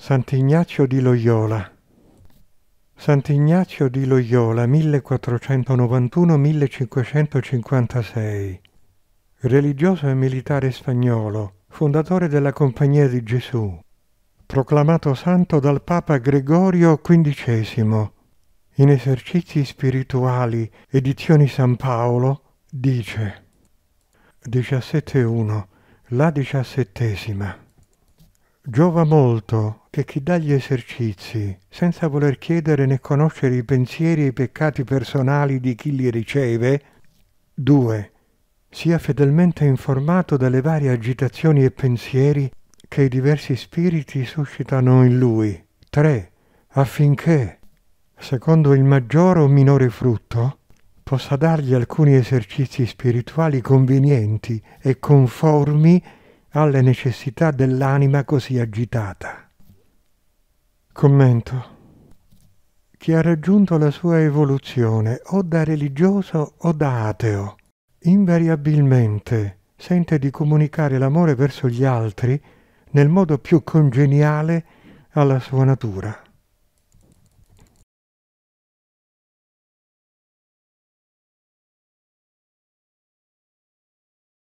Sant'Ignazio di Loyola Sant'Ignazio di Loyola 1491-1556 Religioso e militare spagnolo, fondatore della Compagnia di Gesù, proclamato santo dal Papa Gregorio XV. In esercizi spirituali, edizioni San Paolo, dice 17.1 La diciassettesima Giova molto che chi dà gli esercizi, senza voler chiedere né conoscere i pensieri e i peccati personali di chi li riceve, 2. Sia fedelmente informato delle varie agitazioni e pensieri che i diversi spiriti suscitano in lui. 3. Affinché, secondo il maggiore o minore frutto, possa dargli alcuni esercizi spirituali convenienti e conformi alle necessità dell'anima così agitata. Commento. Chi ha raggiunto la sua evoluzione o da religioso o da ateo, invariabilmente sente di comunicare l'amore verso gli altri nel modo più congeniale alla sua natura.